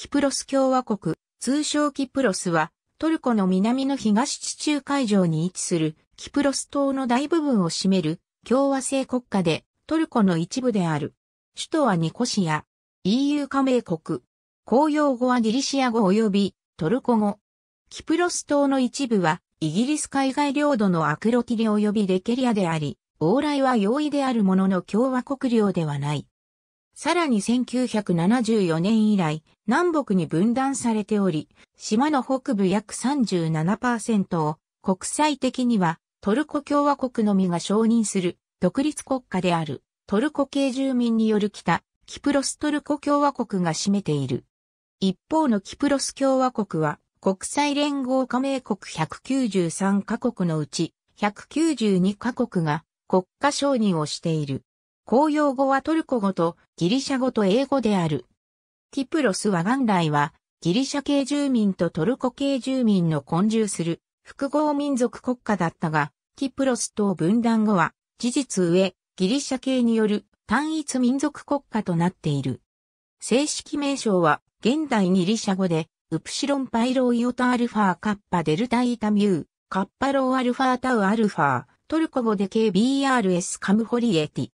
キプロス共和国、通称キプロスは、トルコの南の東地中海上に位置する、キプロス島の大部分を占める、共和制国家で、トルコの一部である。首都はニコシア。EU 加盟国。公用語はギリシア語及びトルコ語。キプロス島の一部は、イギリス海外領土のアクロティリ及びレケリアであり、往来は容易であるものの共和国領ではない。さらに1974年以来、南北に分断されており、島の北部約37%を国際的にはトルコ共和国のみが承認する独立国家であるトルコ系住民による北、キプロストルコ共和国が占めている。一方のキプロス共和国は国際連合加盟国193カ国のうち192カ国が国家承認をしている。公用語はトルコ語とギリシャ語と英語である。キプロスは元来はギリシャ系住民とトルコ系住民の混住する複合民族国家だったが、キプロスと分断後は事実上ギリシャ系による単一民族国家となっている。正式名称は現代ギリシャ語でウプシロンパイロイオタアルファカッパデルタイタミューカッパローアルファタウアルファトルコ語で KBRS カムホリエティ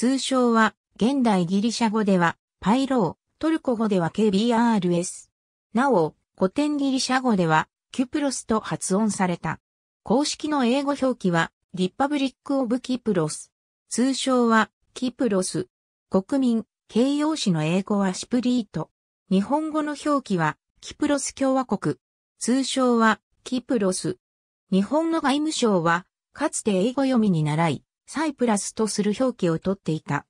通称は、現代ギリシャ語では、パイロー、トルコ語では KBRS。なお、古典ギリシャ語では、キュプロスと発音された。公式の英語表記は、リッパブリック・オブ・キプロス。通称は、キプロス。国民、形容詞の英語はシプリート。日本語の表記は、キプロス共和国。通称は、キプロス。日本の外務省は、かつて英語読みに習い、サイプラスとする表記をとっていた。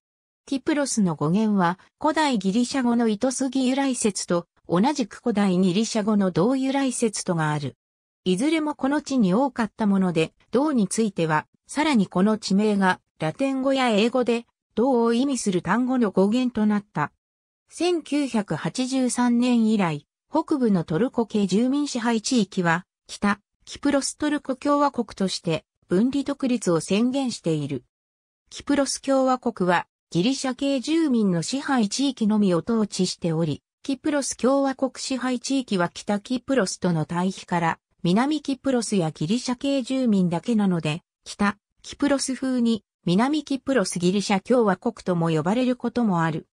キプロスの語源は古代ギリシャ語の糸杉由来説と同じく古代ギリシャ語の銅由来説とがある。いずれもこの地に多かったもので、銅については、さらにこの地名がラテン語や英語で銅を意味する単語の語源となった。1983年以来、北部のトルコ系住民支配地域は、北、キプロストルコ共和国として分離独立を宣言している。キプロス共和国はギリシャ系住民の支配地域のみを統治しており、キプロス共和国支配地域は北キプロスとの対比から南キプロスやギリシャ系住民だけなので、北キプロス風に南キプロスギリシャ共和国とも呼ばれることもある。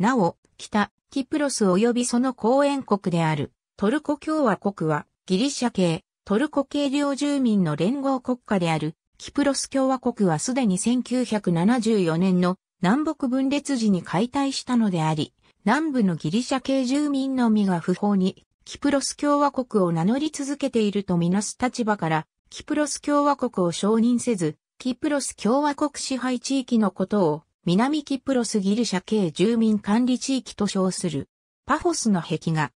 なお、北キプロス及びその後援国であるトルコ共和国はギリシャ系トルコ系領住民の連合国家であるキプロス共和国はすでに1974年の南北分裂時に解体したのであり、南部のギリシャ系住民のみが不法にキプロス共和国を名乗り続けているとみなす立場から、キプロス共和国を承認せず、キプロス共和国支配地域のことを、南キプロスギリシャ系住民管理地域と称する。パフォスの壁画、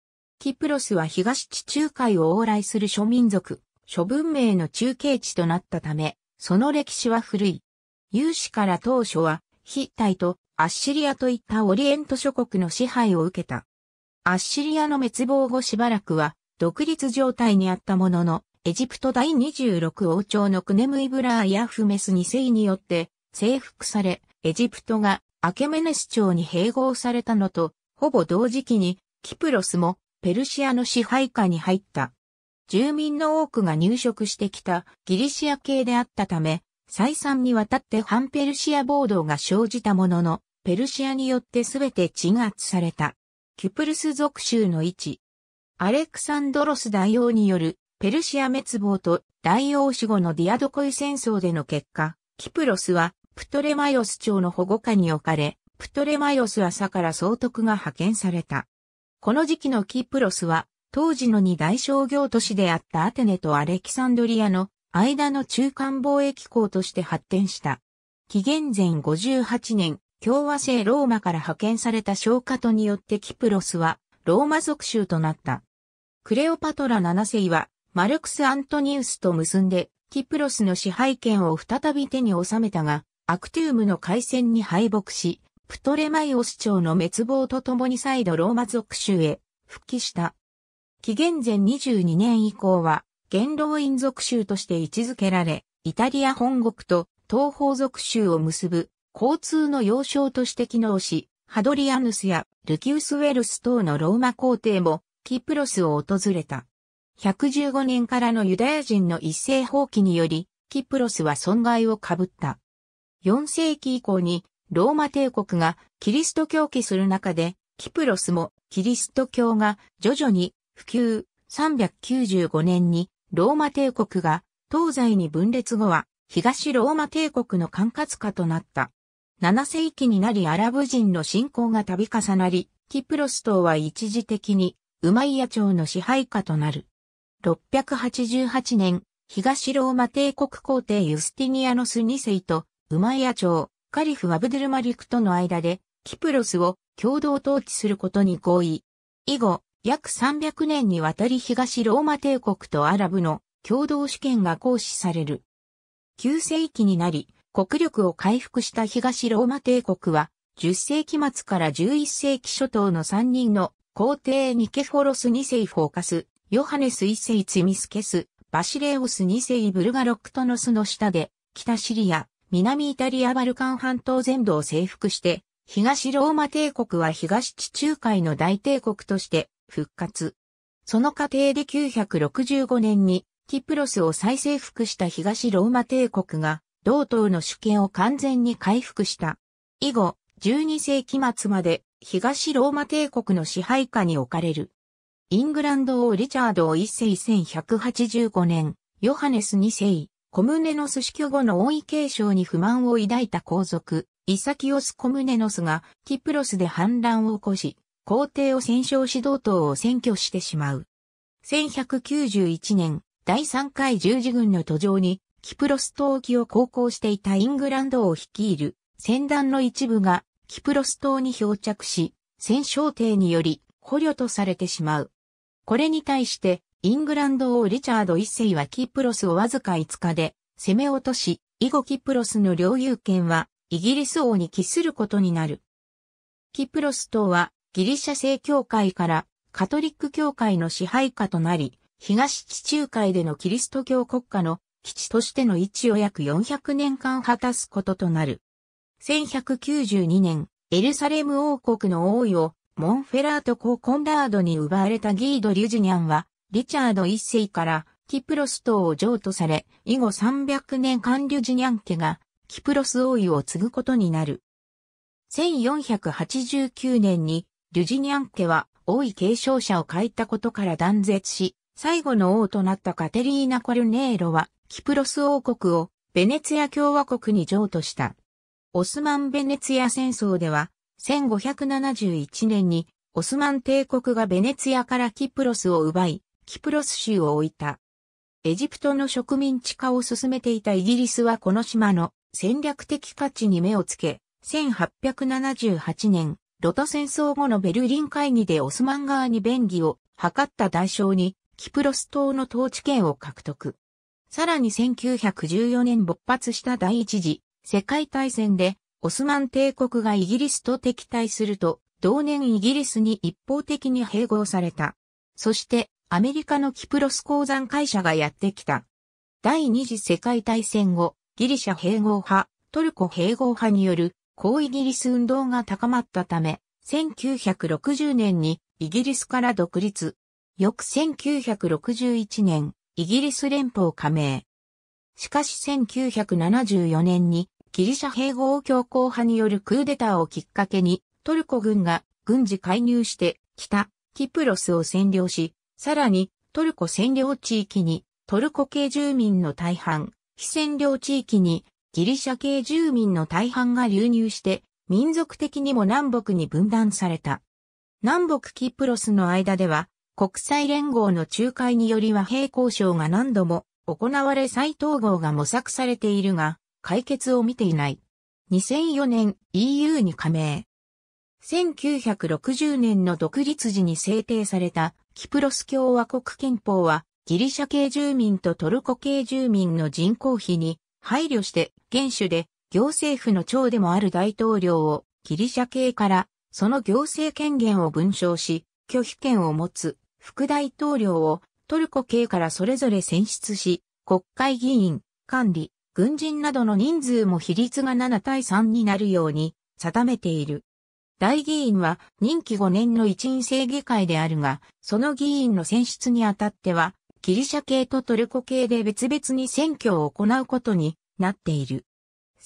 キプロスは東地中海を往来する諸民族、諸文明の中継地となったため、その歴史は古い。有史から当初は、ヒッタイとアッシリアといったオリエント諸国の支配を受けた。アッシリアの滅亡後しばらくは、独立状態にあったものの、エジプト第26王朝のクネムイブラーヤフメス2世によって征服され、エジプトがアケメネス朝に併合されたのと、ほぼ同時期にキプロスもペルシアの支配下に入った。住民の多くが入植してきたギリシア系であったため、再三にわたって反ペルシア暴動が生じたものの、ペルシアによって全て鎮圧された。キュプルス属州の位置。アレクサンドロス大王によるペルシア滅亡と大王死後のディアドコイ戦争での結果、キプロスはプトレマイオス朝の保護下に置かれ、プトレマイオス朝から総督が派遣された。この時期のキプロスは、当時の二大商業都市であったアテネとアレキサンドリアの間の中間貿易港として発展した。紀元前58年、共和制ローマから派遣された商家とによってキプロスはローマ属州となった。クレオパトラ7世はマルクス・アントニウスと結んでキプロスの支配権を再び手に収めたが、アクティウムの海戦に敗北し、プトレマイオス朝の滅亡とともに再度ローマ属州へ復帰した。紀元前22年以降は、元老院属州として位置づけられ、イタリア本国と東方属州を結ぶ交通の要衝として機能し、ハドリアヌスやルキウス・ウェルス等のローマ皇帝もキプロスを訪れた。115年からのユダヤ人の一斉放棄により、キプロスは損害をかぶった。4世紀以降にローマ帝国がキリスト教期する中で、キプロスもキリスト教が徐々に普及、395年にローマ帝国が東西に分裂後は東ローマ帝国の管轄下となった。7世紀になりアラブ人の信仰が度重なり、キプロス島は一時的にウマイヤ朝の支配下となる。688年、東ローマ帝国皇帝ユスティニアノス2世とウマイヤ朝、カリフ・アブドゥルマリクとの間で、キプロスを共同統治することに合意。以後、約300年にわたり東ローマ帝国とアラブの共同主権が行使される。9世紀になり、国力を回復した東ローマ帝国は、10世紀末から11世紀初頭の3人の皇帝ニケフォロス2世フォーカス、ヨハネス1世ツミスケス、バシレオス2世ブルガロクトノスの下で、北シリア、南イタリアバルカン半島全土を征服して、東ローマ帝国は東地中海の大帝国として復活。その過程で965年にキプロスを再征服した東ローマ帝国が同島の主権を完全に回復した。以後、12世紀末まで東ローマ帝国の支配下に置かれる。イングランド王リチャード王一世1185年、ヨハネス二世、小ネのス死去後の王位継承に不満を抱いた皇族、イサキオス・コムネノスがキプロスで反乱を起こし、皇帝を戦勝指導党を占拠してしまう。1191年、第3回十字軍の途上に、キプロス島沖を航行していたイングランドを率いる、戦団の一部が、キプロス島に漂着し、戦勝帝により、捕虜とされてしまう。これに対して、イングランド王リチャード一世はキプロスをわずか5日で攻め落とし、以後キプロスの領有権はイギリス王に帰することになる。キプロス島はギリシャ正教会からカトリック教会の支配下となり、東地中海でのキリスト教国家の基地としての位置を約400年間果たすこととなる。1192年、エルサレム王国の王位をモンフェラート公コンラードに奪われたギード・リュジニャンはリチャード一世からキプロス島を譲渡され、以後300年間リュジニャン家がキプロス王位を継ぐことになる。1489年にリュジニャン家は王位継承者を変えたことから断絶し、最後の王となったカテリーナ・コルネーロはキプロス王国をベネツィア共和国に譲渡した。オスマン・ベネツィア戦争では、1571年にオスマン帝国がベネツィアからキプロスを奪い、キプロス州を置いた。エジプトの植民地化を進めていたイギリスはこの島の戦略的価値に目をつけ、1878年、ロト戦争後のベルリン会議でオスマン側に便宜を図った代償に、キプロス島の統治権を獲得。さらに1914年勃発した第一次世界大戦で、オスマン帝国がイギリスと敵対すると、同年イギリスに一方的に併合された。そして、アメリカのキプロス鉱山会社がやってきた。第二次世界大戦後、ギリシャ併合派、トルコ併合派による抗イギリス運動が高まったため、1960年にイギリスから独立。翌1961年、イギリス連邦加盟。しかし1974年にギリシャ併合強硬派によるクーデターをきっかけにトルコ軍が軍事介入して北キプロスを占領しさらに、トルコ占領地域に、トルコ系住民の大半、非占領地域に、ギリシャ系住民の大半が流入して、民族的にも南北に分断された。南北キプロスの間では、国際連合の仲介により和平交渉が何度も行われ再統合が模索されているが、解決を見ていない。2004年 EU に加盟。1960年の独立時に制定されたキプロス共和国憲法はギリシャ系住民とトルコ系住民の人口比に配慮して元首で行政府の長でもある大統領をギリシャ系からその行政権限を分章し拒否権を持つ副大統領をトルコ系からそれぞれ選出し国会議員、管理、軍人などの人数も比率が7対3になるように定めている。大議員は任期5年の一員制議会であるが、その議員の選出にあたっては、ギリシャ系とトルコ系で別々に選挙を行うことになっている。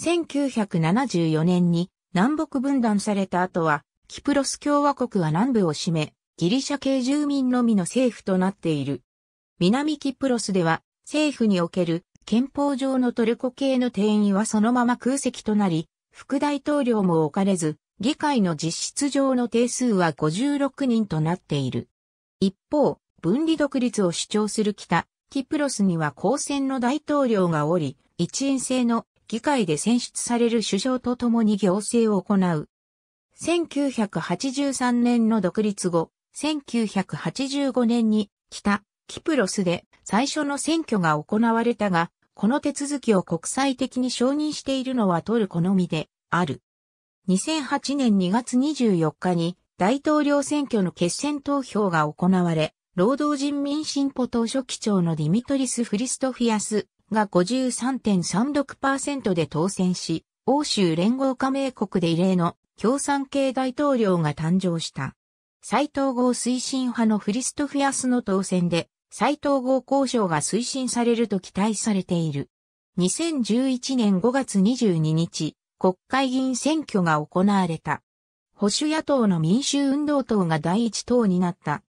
1974年に南北分断された後は、キプロス共和国は南部を占め、ギリシャ系住民のみの政府となっている。南キプロスでは、政府における憲法上のトルコ系の定員はそのまま空席となり、副大統領も置かれず、議会の実質上の定数は56人となっている。一方、分離独立を主張する北、キプロスには公選の大統領がおり、一員制の議会で選出される首相と共に行政を行う。1983年の独立後、1985年に北、キプロスで最初の選挙が行われたが、この手続きを国際的に承認しているのはトルコのみである。2008年2月24日に大統領選挙の決選投票が行われ、労働人民進歩党書記長のディミトリス・フリストフィアスが53.36%で当選し、欧州連合加盟国で異例の共産系大統領が誕生した。再統合推進派のフリストフィアスの当選で、再統合交渉が推進されると期待されている。2011年5月22日、国会議員選挙が行われた。保守野党の民衆運動党が第一党になった。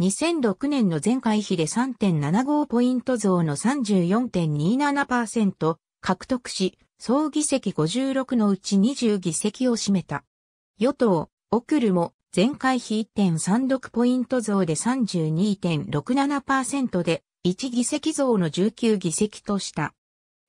2006年の前回比で3.75ポイント増の34.27%獲得し、総議席56のうち20議席を占めた。与党、オクルも前回比1.36ポイント増で32.67%で1議席増の19議席とした。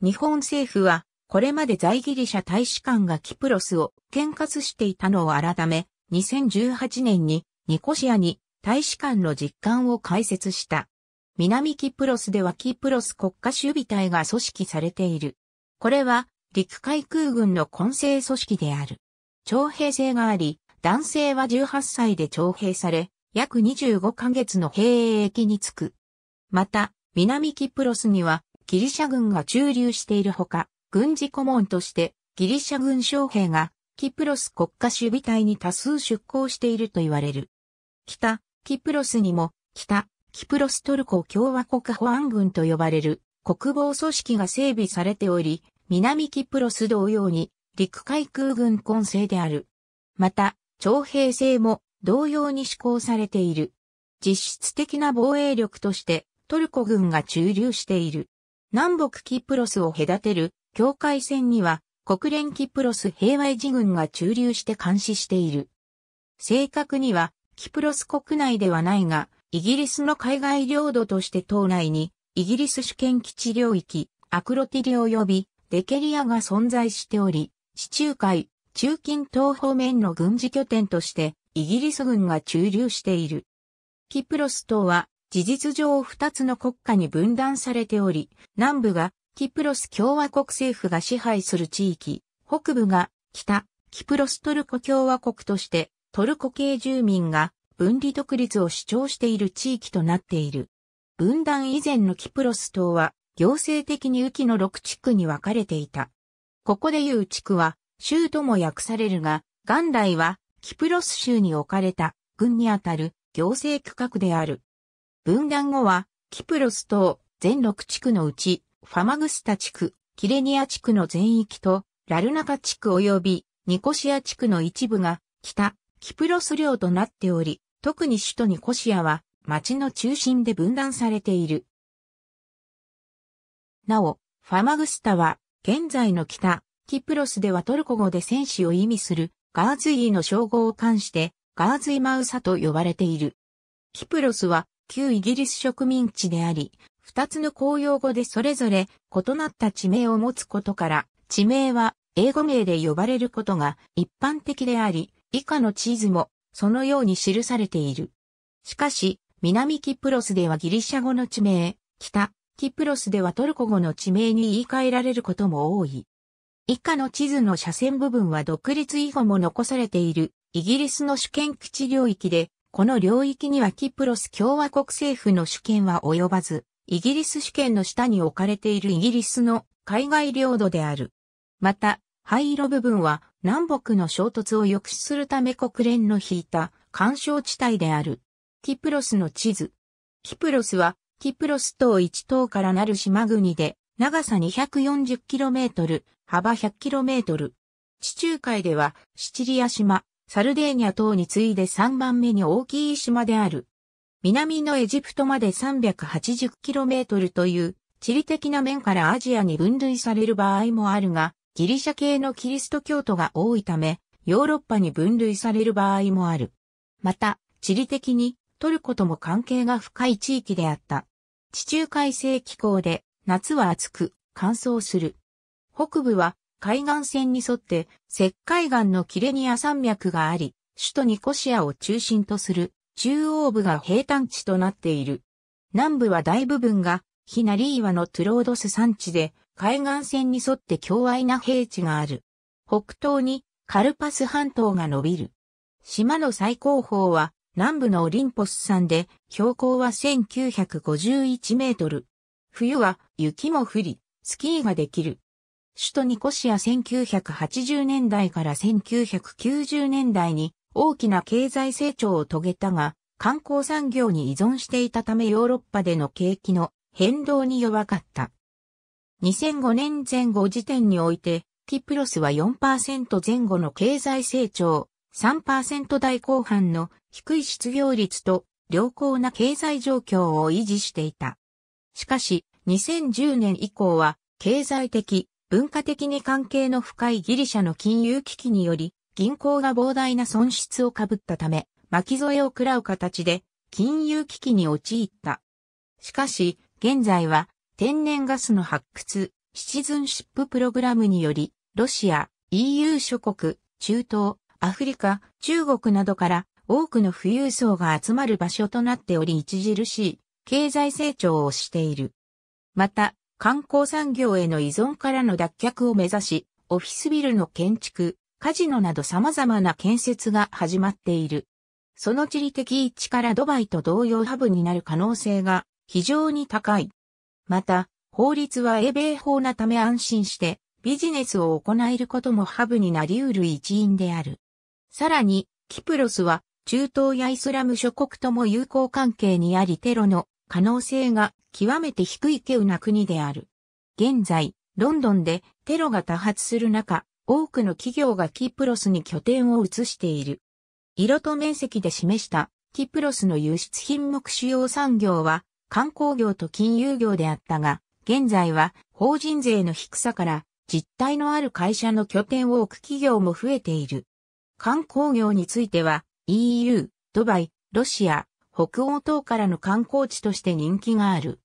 日本政府はこれまで在ギリシャ大使館がキプロスを喧嘩していたのを改め、2018年にニコシアに大使館の実館を開設した。南キプロスではキプロス国家守備隊が組織されている。これは陸海空軍の混成組織である。徴兵制があり、男性は18歳で徴兵され、約25ヶ月の兵役に着く。また、南キプロスにはギリシャ軍が駐留しているほか、軍事顧問としてギリシャ軍将兵がキプロス国家守備隊に多数出向していると言われる。北、キプロスにも北、キプロストルコ共和国保安軍と呼ばれる国防組織が整備されており、南キプロス同様に陸海空軍混成である。また、徴兵制も同様に施行されている。実質的な防衛力としてトルコ軍が駐留している。南北キプロスを隔てる境界線には国連キプロス平和維持軍が駐留して監視している。正確にはキプロス国内ではないが、イギリスの海外領土として島内にイギリス主権基地領域、アクロティリ及びデケリアが存在しており、地中海、中近東方面の軍事拠点としてイギリス軍が駐留している。キプロス島は事実上2つの国家に分断されており、南部がキプロス共和国政府が支配する地域、北部が北、キプロストルコ共和国としてトルコ系住民が分離独立を主張している地域となっている。分断以前のキプロス島は行政的に雨季の6地区に分かれていた。ここでいう地区は州とも訳されるが、元来はキプロス州に置かれた軍にあたる行政区画である。分断後はキプロス島全6地区のうちファマグスタ地区、キレニア地区の全域と、ラルナカ地区及びニコシア地区の一部が、北、キプロス領となっており、特に首都ニコシアは、町の中心で分断されている。なお、ファマグスタは、現在の北、キプロスではトルコ語で戦士を意味する、ガーズイーの称号を冠して、ガーズイマウサと呼ばれている。キプロスは、旧イギリス植民地であり、二つの公用語でそれぞれ異なった地名を持つことから、地名は英語名で呼ばれることが一般的であり、以下の地図もそのように記されている。しかし、南キプロスではギリシャ語の地名、北キプロスではトルコ語の地名に言い換えられることも多い。以下の地図の斜線部分は独立以後も残されているイギリスの主権基地領域で、この領域にはキプロス共和国政府の主権は及ばず、イギリス主権の下に置かれているイギリスの海外領土である。また、灰色部分は南北の衝突を抑止するため国連の引いた干渉地帯である。キプロスの地図。キプロスは、キプロス島一島からなる島国で、長さ 240km、幅 100km。地中海では、シチリア島、サルデーニャ島に次いで3番目に大きい島である。南のエジプトまで 380km という地理的な面からアジアに分類される場合もあるが、ギリシャ系のキリスト教徒が多いため、ヨーロッパに分類される場合もある。また、地理的にトルコとも関係が深い地域であった。地中海性気候で、夏は暑く、乾燥する。北部は海岸線に沿って石灰岩のキレニア山脈があり、首都ニコシアを中心とする。中央部が平坦地となっている。南部は大部分が、ヒナリーのトゥロードス山地で、海岸線に沿って強愛な平地がある。北東にカルパス半島が伸びる。島の最高峰は南部のオリンポス山で標高は1951メートル。冬は雪も降り、スキーができる。首都ニコシア1980年代から1990年代に大きな経済成長を遂げたが、観光産業に依存していたためヨーロッパでの景気の変動に弱かった。2005年前後時点において、キプロスは4%前後の経済成長、3%台後半の低い失業率と良好な経済状況を維持していた。しかし、2010年以降は、経済的、文化的に関係の深いギリシャの金融危機により、銀行が膨大な損失をかぶったため、巻き添えを食らう形で金融危機に陥った。しかし、現在は天然ガスの発掘、シチズンシッププログラムにより、ロシア、EU 諸国、中東、アフリカ、中国などから多くの富裕層が集まる場所となっており著しい経済成長をしている。また、観光産業への依存からの脱却を目指し、オフィスビルの建築、カジノなど様々な建設が始まっている。その地理的位置からドバイと同様ハブになる可能性が非常に高い。また、法律は英米法なため安心してビジネスを行えることもハブになり得る一因である。さらに、キプロスは中東やイスラム諸国とも友好関係にありテロの可能性が極めて低いケウな国である。現在、ロンドンでテロが多発する中、多くの企業がキプロスに拠点を移している。色と面積で示したキプロスの輸出品目主要産業は観光業と金融業であったが、現在は法人税の低さから実態のある会社の拠点を置く企業も増えている。観光業については EU、ドバイ、ロシア、北欧等からの観光地として人気がある。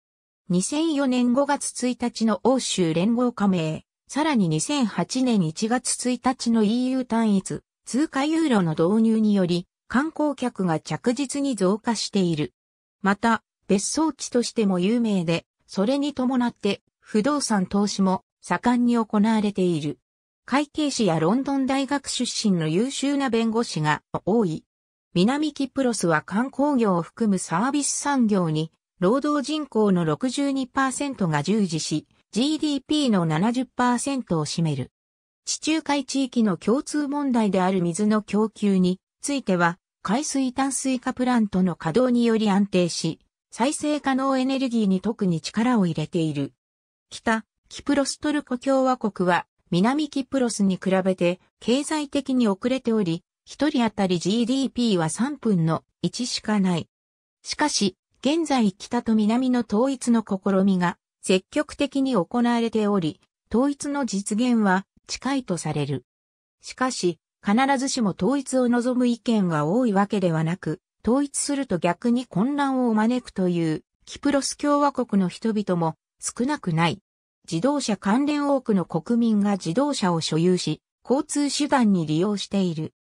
2004年5月1日の欧州連合加盟、さらに2008年1月1日の EU 単一通貨ユーロの導入により観光客が着実に増加している。また、別荘地としても有名で、それに伴って不動産投資も盛んに行われている。会計士やロンドン大学出身の優秀な弁護士が多い。南キプロスは観光業を含むサービス産業に労働人口の62%が従事し、GDP の70%を占める。地中海地域の共通問題である水の供給については、海水淡水化プラントの稼働により安定し、再生可能エネルギーに特に力を入れている。北、キプロストルコ共和国は、南キプロスに比べて経済的に遅れており、一人当たり GDP は3分の1しかない。しかし、現在北と南の統一の試みが積極的に行われており、統一の実現は近いとされる。しかし、必ずしも統一を望む意見が多いわけではなく、統一すると逆に混乱を招くという、キプロス共和国の人々も少なくない。自動車関連多くの国民が自動車を所有し、交通手段に利用している。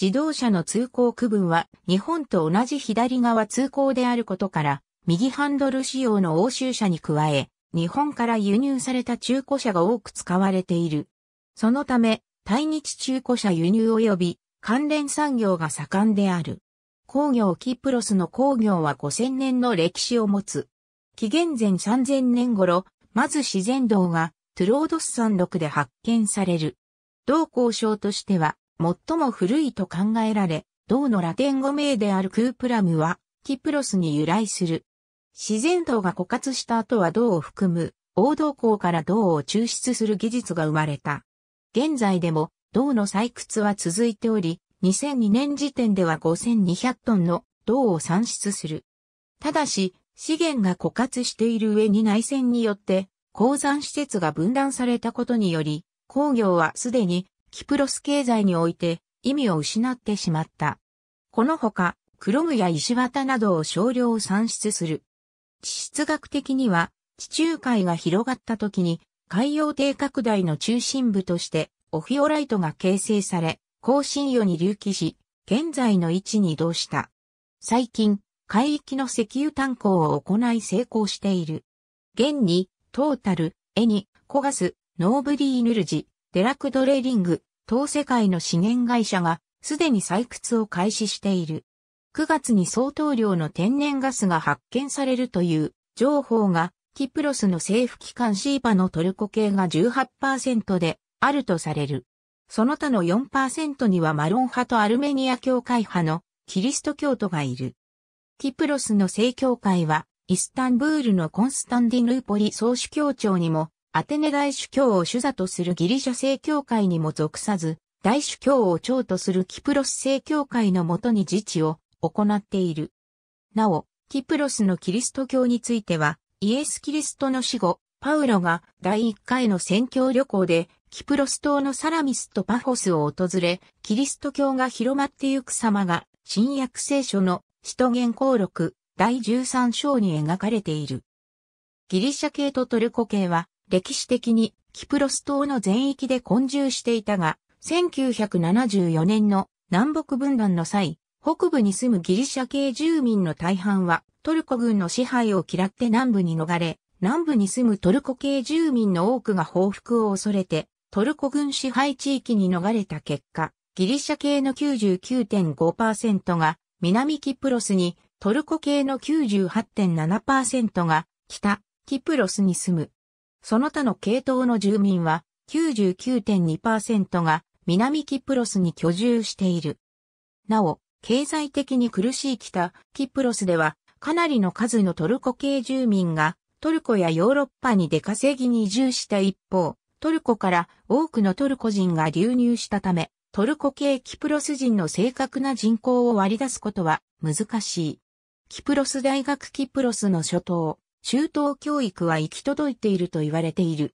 自動車の通行区分は日本と同じ左側通行であることから、右ハンドル仕様の欧州車に加え、日本から輸入された中古車が多く使われている。そのため、対日中古車輸入及び関連産業が盛んである。工業キプロスの工業は5000年の歴史を持つ。紀元前3000年頃、まず自然道がトゥロードス山麓で発見される。同交渉としては最も古いと考えられ、銅のラテン語名であるクープラムはキプロスに由来する。自然銅が枯渇した後は銅を含む、黄銅鉱から銅を抽出する技術が生まれた。現在でも銅の採掘は続いており、2002年時点では5200トンの銅を産出する。ただし、資源が枯渇している上に内戦によって鉱山施設が分断されたことにより、工業はすでにキプロス経済において意味を失ってしまった。このほか、クロムや石綿などを少量産出する地質学的には地中海が広がった時に海洋低拡大の中心部としてオフィオライトが形成され、高深夜に隆起し、現在の位置に移動した。最近、海域の石油炭鉱を行い成功している。現に、トータル、エニ、コガス、ノーブリーヌルジ、デラクドレーリング、等世界の資源会社が、すでに採掘を開始している。9月に相当量の天然ガスが発見されるという情報が、キプロスの政府機関シーパのトルコ系が18%であるとされる。その他の4%にはマロン派とアルメニア教会派のキリスト教徒がいる。キプロスの正教会は、イスタンブールのコンスタンディヌーポリ総主教庁にも、アテネ大主教を主座とするギリシャ正教会にも属さず、大主教を長とするキプロス正教会のもとに自治を行っている。なお、キプロスのキリスト教については、イエス・キリストの死後、パウロが第1回の宣教旅行で、キプロス島のサラミスとパフォスを訪れ、キリスト教が広まってゆく様が、新約聖書の使徒言行録第13章に描かれている。ギリシャ系とトルコ系は、歴史的にキプロス島の全域で混住していたが、1974年の南北分断の際、北部に住むギリシャ系住民の大半はトルコ軍の支配を嫌って南部に逃れ、南部に住むトルコ系住民の多くが報復を恐れて、トルコ軍支配地域に逃れた結果、ギリシャ系の99.5%が南キプロスに、トルコ系の98.7%が北キプロスに住む。その他の系統の住民は99.2%が南キプロスに居住している。なお、経済的に苦しい北キプロスではかなりの数のトルコ系住民がトルコやヨーロッパに出稼ぎに移住した一方、トルコから多くのトルコ人が流入したため、トルコ系キプロス人の正確な人口を割り出すことは難しい。キプロス大学キプロスの初頭、中等教育は行き届いていると言われている。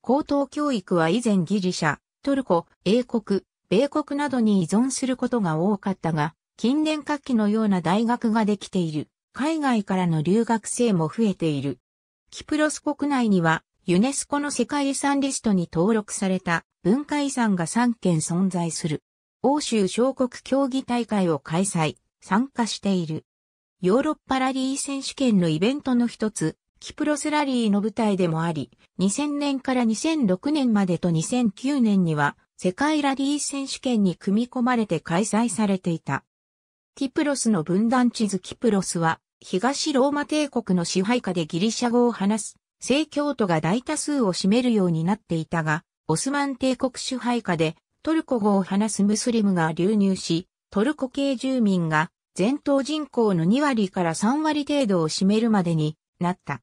高等教育は以前ギリシャ、トルコ、英国、米国などに依存することが多かったが、近年夏季のような大学ができている。海外からの留学生も増えている。キプロス国内にはユネスコの世界遺産リストに登録された文化遺産が3件存在する。欧州小国競技大会を開催、参加している。ヨーロッパラリー選手権のイベントの一つ、キプロスラリーの舞台でもあり、2000年から2006年までと2009年には世界ラリー選手権に組み込まれて開催されていた。キプロスの分断地図キプロスは、東ローマ帝国の支配下でギリシャ語を話す、正教徒が大多数を占めるようになっていたが、オスマン帝国支配下でトルコ語を話すムスリムが流入し、トルコ系住民が全島人口の2割から3割程度を占めるまでになった。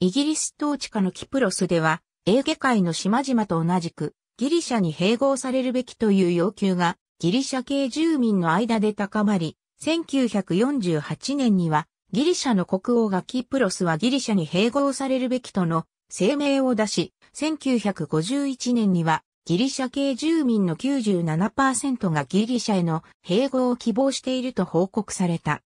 イギリス統治下のキプロスでは、エーゲ海の島々と同じくギリシャに併合されるべきという要求がギリシャ系住民の間で高まり、1948年にはギリシャの国王がキプロスはギリシャに併合されるべきとの声明を出し、1951年にはギリシャ系住民の97%がギリシャへの併合を希望していると報告された。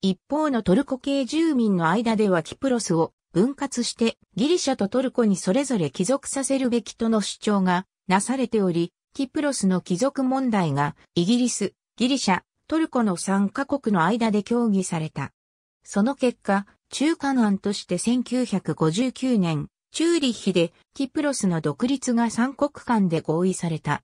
一方のトルコ系住民の間ではキプロスを分割してギリシャとトルコにそれぞれ帰属させるべきとの主張がなされており、キプロスの帰属問題がイギリス、ギリシャ、トルコの3カ国の間で協議された。その結果、中間案として1959年、チューリッヒでキプロスの独立が3国間で合意された。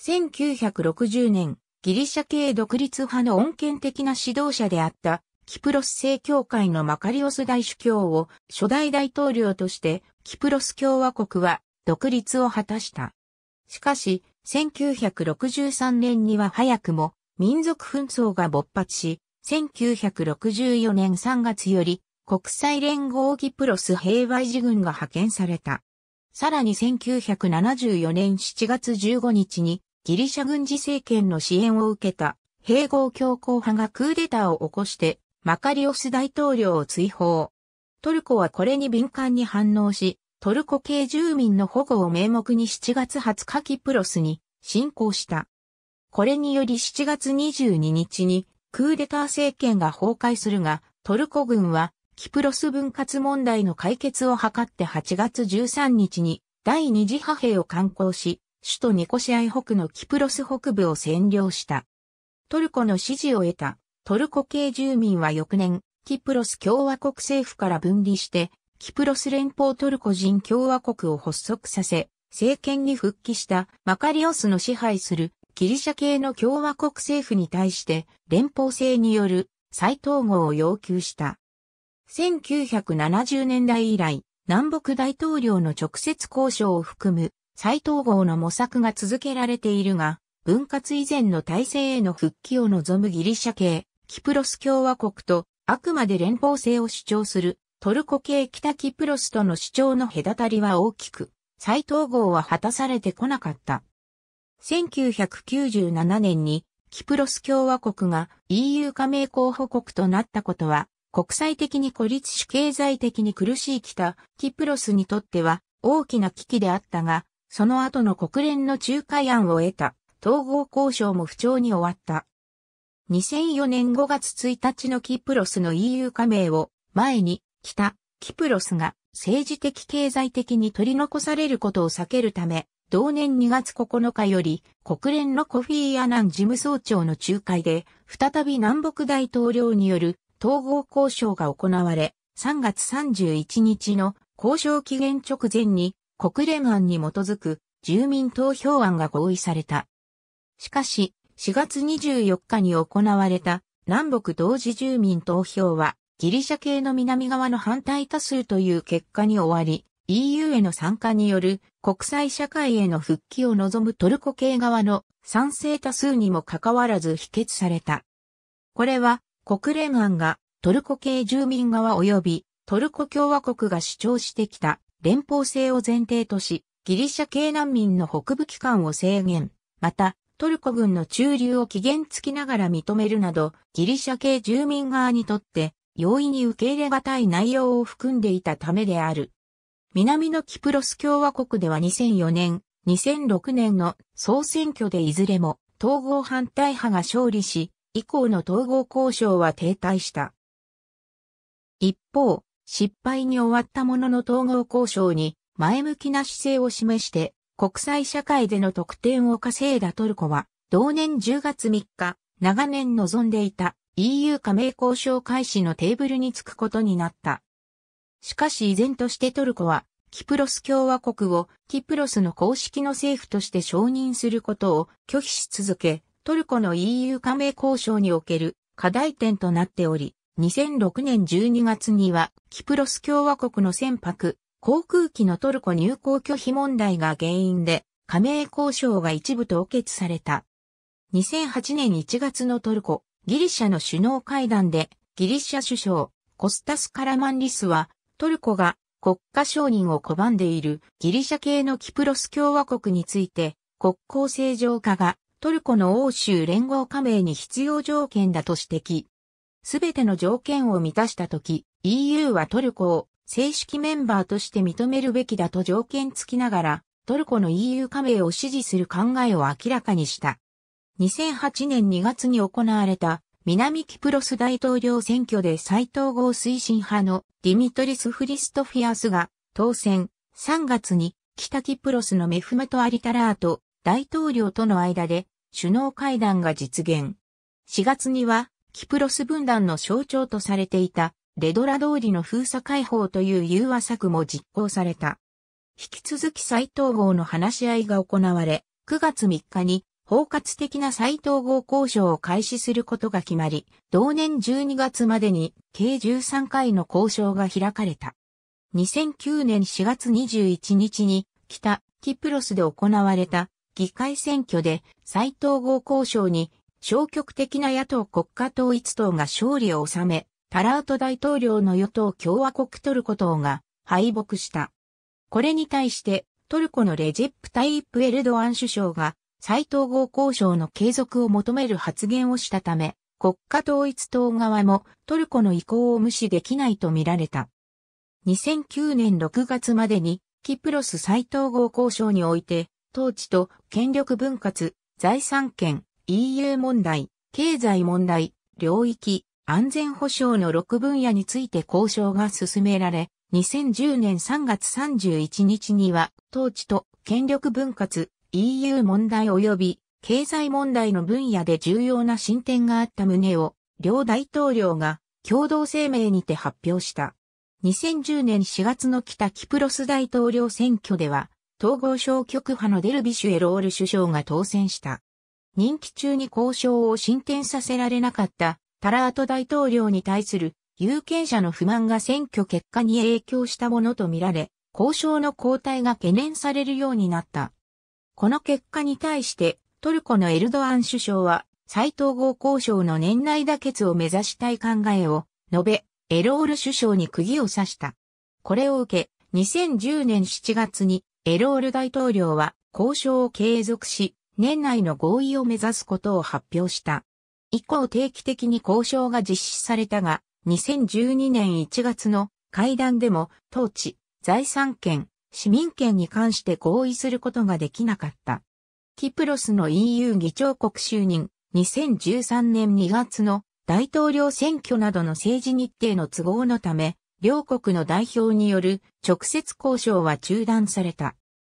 1960年、ギリシャ系独立派の穏健的な指導者であったキプロス正教会のマカリオス大主教を初代大統領としてキプロス共和国は独立を果たした。しかし、1963年には早くも民族紛争が勃発し、1964年3月より国際連合議プロス平和維持軍が派遣された。さらに1974年7月15日にギリシャ軍事政権の支援を受けた併合強硬派がクーデターを起こしてマカリオス大統領を追放。トルコはこれに敏感に反応し、トルコ系住民の保護を名目に7月20日キプロスに侵攻した。これにより7月22日にクーデター政権が崩壊するが、トルコ軍はキプロス分割問題の解決を図って8月13日に第二次派兵を観光し、首都ニコシアイ北のキプロス北部を占領した。トルコの支持を得たトルコ系住民は翌年、キプロス共和国政府から分離してキプロス連邦トルコ人共和国を発足させ、政権に復帰したマカリオスの支配するギリシャ系の共和国政府に対して連邦制による再統合を要求した。1970年代以来、南北大統領の直接交渉を含む再統合の模索が続けられているが、分割以前の体制への復帰を望むギリシャ系、キプロス共和国と、あくまで連邦制を主張するトルコ系北キプロスとの主張の隔たりは大きく、再統合は果たされてこなかった。1997年にキプロス共和国が EU 加盟候補国となったことは、国際的に孤立し経済的に苦しい北キプロスにとっては大きな危機であったが、その後の国連の仲介案を得た統合交渉も不調に終わった。2004年5月1日のキプロスの EU 加盟を前に北、キプロスが政治的経済的に取り残されることを避けるため、同年2月9日より国連のコフィー・アナン事務総長の仲介で、再び南北大統領による統合交渉が行われ、3月31日の交渉期限直前に国連案に基づく住民投票案が合意された。しかし、4月24日に行われた南北同時住民投票はギリシャ系の南側の反対多数という結果に終わり、EU への参加による国際社会への復帰を望むトルコ系側の賛成多数にもかかわらず否決された。これは国連案がトルコ系住民側及びトルコ共和国が主張してきた連邦制を前提とし、ギリシャ系難民の北部期間を制限、またトルコ軍の駐留を期限付きながら認めるなど、ギリシャ系住民側にとって容易に受け入れがたい内容を含んでいたためである。南のキプロス共和国では2004年、2006年の総選挙でいずれも統合反対派が勝利し、以降の統合交渉は停滞した。一方、失敗に終わったものの統合交渉に前向きな姿勢を示して国際社会での得点を稼いだトルコは同年10月3日長年望んでいた EU 加盟交渉開始のテーブルにつくことになった。しかし依然としてトルコは、キプロス共和国をキプロスの公式の政府として承認することを拒否し続け、トルコの EU 加盟交渉における課題点となっており、2006年12月には、キプロス共和国の船舶、航空機のトルコ入港拒否問題が原因で、加盟交渉が一部凍結された。2008年1月のトルコギリシャの首脳会談で、ギリシャ首相、コスタス・カラマンリスは、トルコが国家承認を拒んでいるギリシャ系のキプロス共和国について、国交正常化がトルコの欧州連合加盟に必要条件だと指摘。すべての条件を満たしたとき、EU はトルコを正式メンバーとして認めるべきだと条件付きながら、トルコの EU 加盟を支持する考えを明らかにした。2008年2月に行われた南キプロス大統領選挙で再統合推進派のディミトリス・フリストフィアスが当選3月に北キプロスのメフマト・アリタラート大統領との間で首脳会談が実現。4月にはキプロス分断の象徴とされていたレドラ通りの封鎖解放という融和策も実行された。引き続き再統合の話し合いが行われ、9月3日に包括的な再統合交渉を開始することが決まり、同年12月までに計13回の交渉が開かれた。2009年4月21日に北キプロスで行われた議会選挙で再統合交渉に消極的な野党国家統一党が勝利を収め、タラート大統領の与党共和国トルコ党が敗北した。これに対してトルコのレジェプタイプエルドアン首相が再統合交渉の継続を求める発言をしたため、国家統一党側もトルコの意向を無視できないと見られた。2009年6月までにキプロス再統合交渉において、統治と権力分割、財産権、EU 問題、経済問題、領域、安全保障の6分野について交渉が進められ、2010年3月31日には、統治と権力分割、EU 問題及び経済問題の分野で重要な進展があった旨を両大統領が共同声明にて発表した。2010年4月の北キプロス大統領選挙では、統合消極派のデルビシュエロール首相が当選した。任期中に交渉を進展させられなかったタラート大統領に対する有権者の不満が選挙結果に影響したものとみられ、交渉の交代が懸念されるようになった。この結果に対してトルコのエルドアン首相は再統合交渉の年内妥結を目指したい考えを述べ、エロール首相に釘を刺した。これを受け、2010年7月にエロール大統領は交渉を継続し、年内の合意を目指すことを発表した。以降定期的に交渉が実施されたが、2012年1月の会談でも、当地、財産権、市民権に関して合意することができなかった。キプロスの EU 議長国就任、2013年2月の大統領選挙などの政治日程の都合のため、両国の代表による直接交渉は中断された。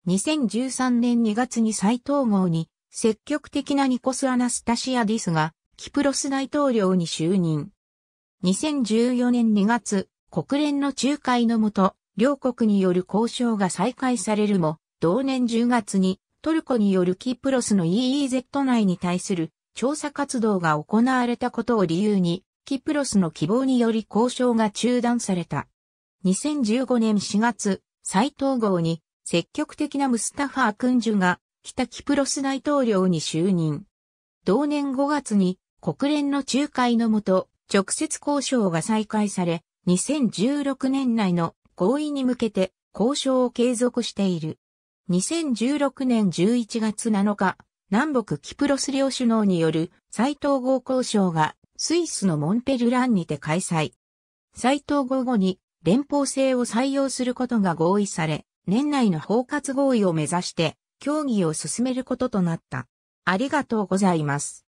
2013年2月に再統合に積極的なニコス・アナスタシアディスがキプロス大統領に就任。2014年2月、国連の仲介のもと、両国による交渉が再開されるも、同年10月にトルコによるキプロスの EEZ 内に対する調査活動が行われたことを理由に、キプロスの希望により交渉が中断された。2015年4月、再統合に積極的なムスタファ・ー・クンジュが北キプロス大統領に就任。同年5月に国連の仲介のもと直接交渉が再開され、2016年内の合意に向けて交渉を継続している。2016年11月7日、南北キプロス両首脳による再統合交渉がスイスのモンペルランにて開催。再統合後に連邦制を採用することが合意され、年内の包括合意を目指して協議を進めることとなった。ありがとうございます。